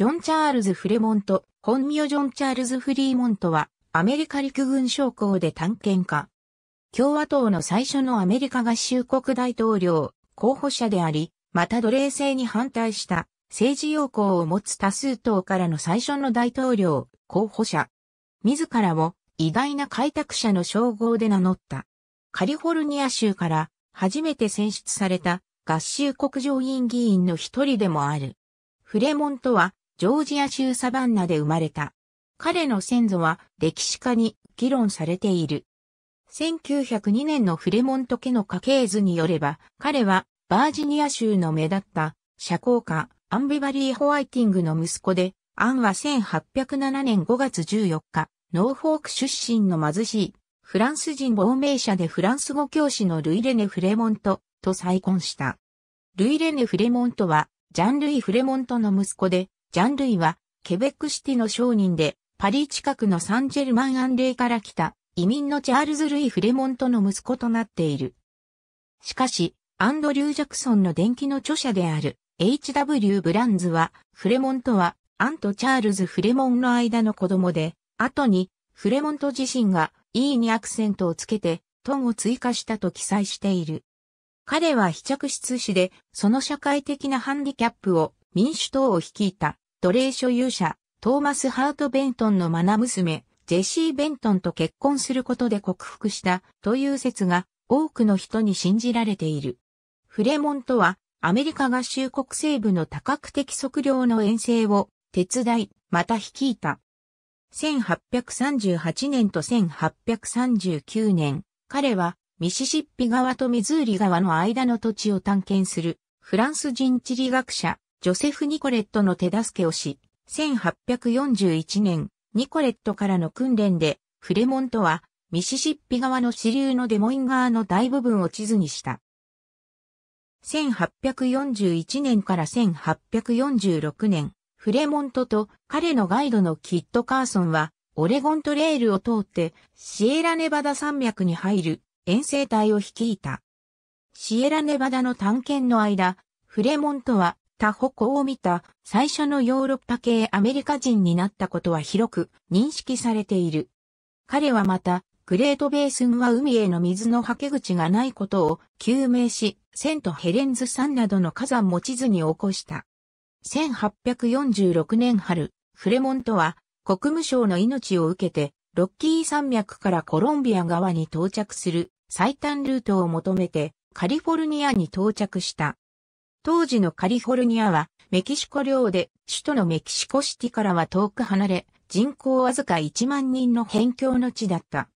ジョン・チャールズ・フレモント、本名ジョン・チャールズ・フリーモントは、アメリカ陸軍将校で探検家。共和党の最初のアメリカ合衆国大統領、候補者であり、また奴隷制に反対した政治要項を持つ多数党からの最初の大統領、候補者。自らを偉大な開拓者の称号で名乗った。カリフォルニア州から初めて選出された合衆国上院議員の一人でもある。フレモントはジョージア州サバンナで生まれた。彼の先祖は歴史家に議論されている。1902年のフレモント家の家系図によれば、彼はバージニア州の目立った社交家アンビバリー・ホワイティングの息子で、アンは1807年5月14日、ノーフォーク出身の貧しいフランス人亡命者でフランス語教師のルイレネ・フレモントと再婚した。ルイレネ・フレモントはジャンルイ・フレモントの息子で、ジャン・ルイは、ケベックシティの商人で、パリ近くのサンジェルマン・アンレイから来た、移民のチャールズ・ルイ・フレモントの息子となっている。しかし、アンドリュー・ジャクソンの伝記の著者である、H.W. ブランズは、フレモントは、アンとチャールズ・フレモンの間の子供で、後に、フレモント自身が、E にアクセントをつけて、トンを追加したと記載している。彼は非着室師で、その社会的なハンディキャップを民主党を率いた奴隷所有者トーマス・ハート・ベントンの愛娘ジェシー・ベントンと結婚することで克服したという説が多くの人に信じられている。フレモンとはアメリカ合衆国西部の多角的測量の遠征を手伝い、また率いた。1838年と1839年、彼はミシシッピ川とミズーリ川の間の土地を探検するフランス人地理学者ジョセフ・ニコレットの手助けをし、1841年、ニコレットからの訓練で、フレモントは、ミシシッピ側の支流のデモイン川の大部分を地図にした。1841年から1846年、フレモントと彼のガイドのキッド・カーソンは、オレゴントレールを通って、シエラネバダ山脈に入る遠征隊を率いた。シエラネバダの探検の間、フレモントは他方、行を見た最初のヨーロッパ系アメリカ人になったことは広く認識されている。彼はまた、グレートベースンは海への水のはけ口がないことを究明し、セントヘレンズ山などの火山も地図に起こした。1846年春、フレモントは国務省の命を受けて、ロッキー山脈からコロンビア側に到着する最短ルートを求めてカリフォルニアに到着した。当時のカリフォルニアはメキシコ領で首都のメキシコシティからは遠く離れ人口わずか1万人の辺境の地だった。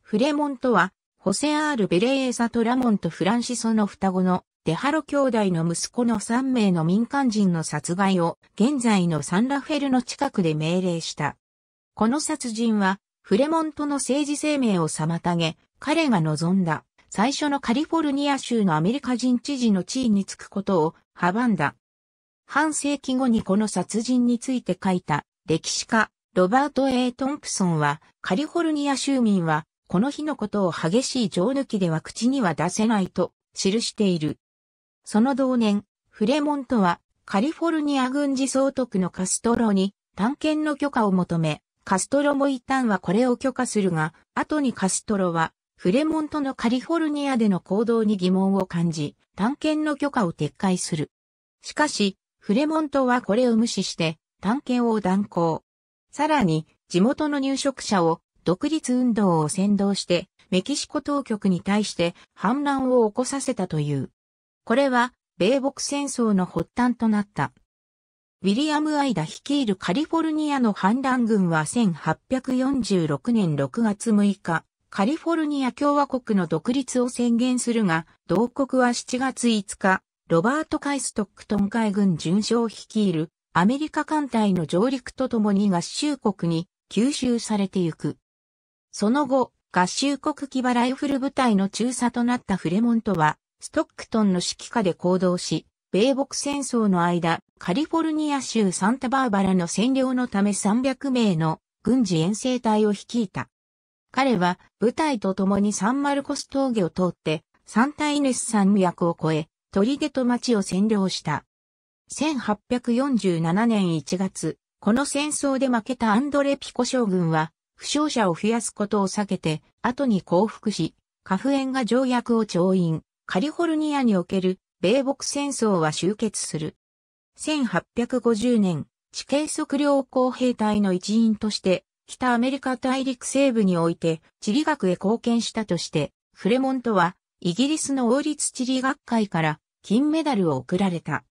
フレモンとはホセアール・ベレーサとラモンとフランシソの双子のデハロ兄弟の息子の3名の民間人の殺害を現在のサンラフェルの近くで命令した。この殺人はフレモントの政治生命を妨げ、彼が望んだ最初のカリフォルニア州のアメリカ人知事の地位につくことを阻んだ。半世紀後にこの殺人について書いた歴史家ロバート・ A・ トンプソンはカリフォルニア州民はこの日のことを激しい情抜きでは口には出せないと記している。その同年、フレモントはカリフォルニア軍事総督のカストロに探検の許可を求め、カストロも一旦はこれを許可するが、後にカストロはフレモントのカリフォルニアでの行動に疑問を感じ、探検の許可を撤回する。しかし、フレモントはこれを無視して探検を断行。さらに、地元の入植者を独立運動を先導してメキシコ当局に対して反乱を起こさせたという。これは米北戦争の発端となった。ウィリアム・アイダ率いるカリフォルニアの反乱軍は1846年6月6日、カリフォルニア共和国の独立を宣言するが、同国は7月5日、ロバート・カイストックトン海軍巡将を率いるアメリカ艦隊の上陸とともに合衆国に吸収されてゆく。その後、合衆国騎馬ライフル部隊の中佐となったフレモントは、ストックトンの指揮下で行動し、米北戦争の間、カリフォルニア州サンタバーバラの占領のため300名の軍事遠征隊を率いた。彼は部隊と共にサンマルコス峠を通ってサンタイネス山脈を越え、トリゲト町を占領した。1847年1月、この戦争で負けたアンドレ・ピコ将軍は、負傷者を増やすことを避けて、後に降伏し、カフエンが条約を調印、カリフォルニアにおける米北戦争は終結する。1850年、地形測量工兵隊の一員として、北アメリカ大陸西部において地理学へ貢献したとして、フレモントはイギリスの王立地理学会から金メダルを贈られた。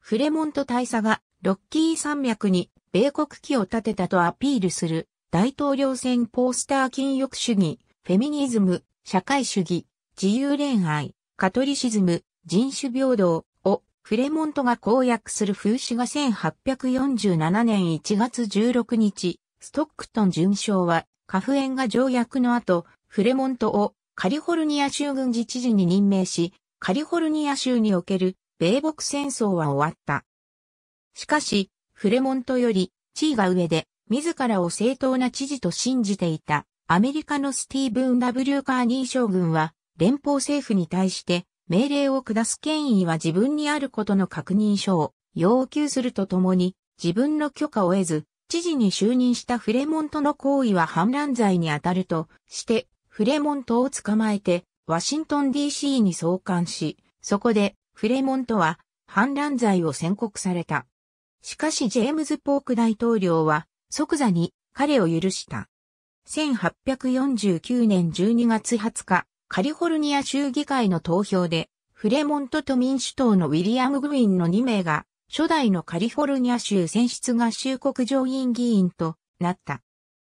フレモント大佐がロッキー山脈に米国旗を立てたとアピールする大統領選ポースター禁欲主義、フェミニズム、社会主義、自由恋愛、カトリシズム、人種平等をフレモントが公約する風刺が1847年1月16日、ストックトン准将は、カフエンが条約の後、フレモントをカリフォルニア州軍事知事に任命し、カリフォルニア州における米国戦争は終わった。しかし、フレモントより地位が上で、自らを正当な知事と信じていたアメリカのスティーブン・ W・ カーニー将軍は、連邦政府に対して命令を下す権威は自分にあることの確認書を要求するとともに、自分の許可を得ず、知事に就任したフレモントの行為は反乱罪にあたるとして、フレモントを捕まえて、ワシントン DC に送還し、そこで、フレモントは、反乱罪を宣告された。しかしジェームズ・ポーク大統領は、即座に彼を許した。1849年12月20日、カリフォルニア州議会の投票で、フレモントと民主党のウィリアム・グウィンの2名が初代のカリフォルニア州選出合衆国上院議員となった。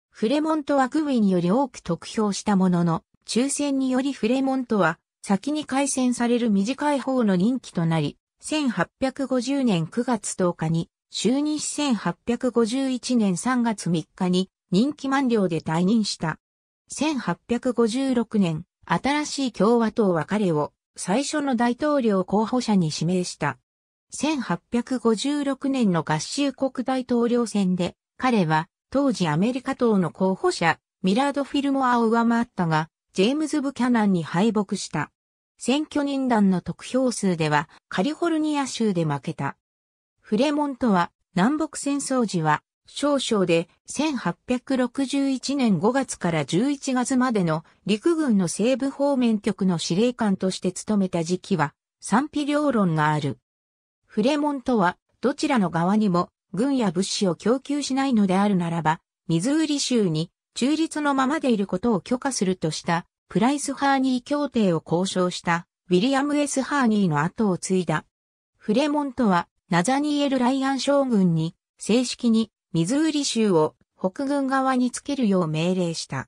フレモントはウィにより多く得票したものの、抽選によりフレモントは先に改選される短い方の任期となり、1850年9月10日に、就任し1851年3月3日に任期満了で退任した。1856年、新しい共和党は彼を最初の大統領候補者に指名した。1856年の合衆国大統領選で、彼は当時アメリカ党の候補者、ミラード・フィルモアを上回ったが、ジェームズ・ブキャナンに敗北した。選挙人団の得票数ではカリフォルニア州で負けた。フレモントは南北戦争時は少々で1861年5月から11月までの陸軍の西部方面局の司令官として務めた時期は賛否両論がある。フレモンとは、どちらの側にも軍や物資を供給しないのであるならば、ミズーリ州に中立のままでいることを許可するとしたプライス・ハーニー協定を交渉したウィリアム・ S・ ハーニーの後を継いだ。フレモントはナザニエル・ライアン将軍に正式にミズーリ州を北軍側につけるよう命令した。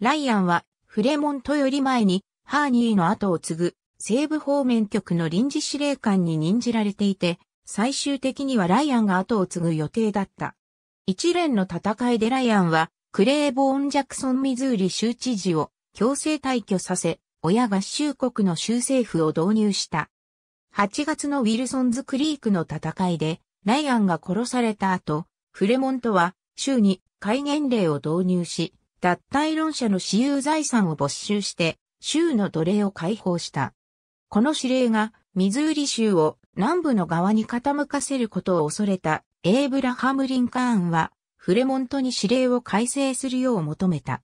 ライアンはフレモントより前にハーニーの後を継ぐ西部方面局の臨時司令官に任じられていて、最終的にはライアンが後を継ぐ予定だった。一連の戦いでライアンは、クレーボーン・ジャクソン・ミズーリ州知事を強制退去させ、親合衆国の州政府を導入した。8月のウィルソンズ・クリークの戦いで、ライアンが殺された後、フレモントは州に戒厳令を導入し、脱退論者の私有財産を没収して、州の奴隷を解放した。この指令がミズーリ州を南部の側に傾かせることを恐れたエイブラハム・リンカーンはフレモントに指令を改正するよう求めた。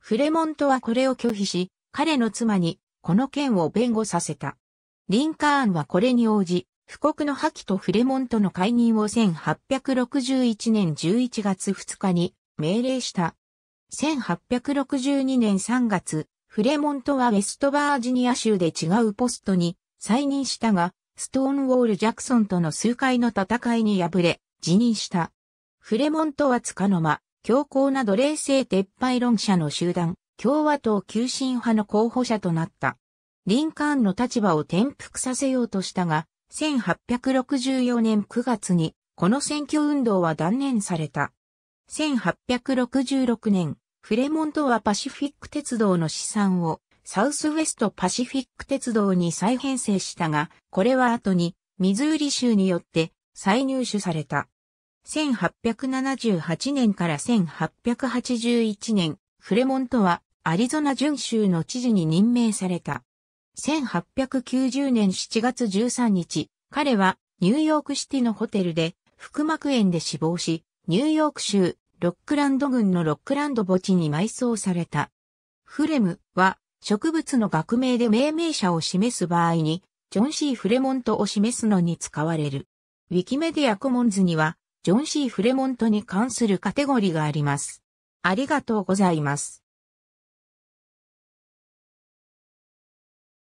フレモントはこれを拒否し、彼の妻にこの件を弁護させた。リンカーンはこれに応じ、布告の破棄とフレモントの解任を1861年11月2日に命令した。1862年3月、フレモントはウェストバージニア州で違うポストに再任したが、ストーンウォール・ジャクソンとの数回の戦いに敗れ、辞任した。フレモントはつかの間、強硬な奴隷制撤廃論者の集団、共和党急進派の候補者となった。リンカーンの立場を転覆させようとしたが、1864年9月に、この選挙運動は断念された。1866年、フレモントはパシフィック鉄道の資産をサウスウェストパシフィック鉄道に再編成したが、これは後にミズーリ州によって再入手された。1878年から1881年、フレモントはアリゾナ準州の知事に任命された。1890年7月13日、彼はニューヨークシティのホテルで腹膜炎で死亡し、ニューヨーク州ロックランド軍のロックランド墓地に埋葬された。フレムは植物の学名で命名者を示す場合に、ジョン・シー・フレモントを示すのに使われる。ウィキメディアコモンズには、ジョン・シー・フレモントに関するカテゴリーがあります。ありがとうございます。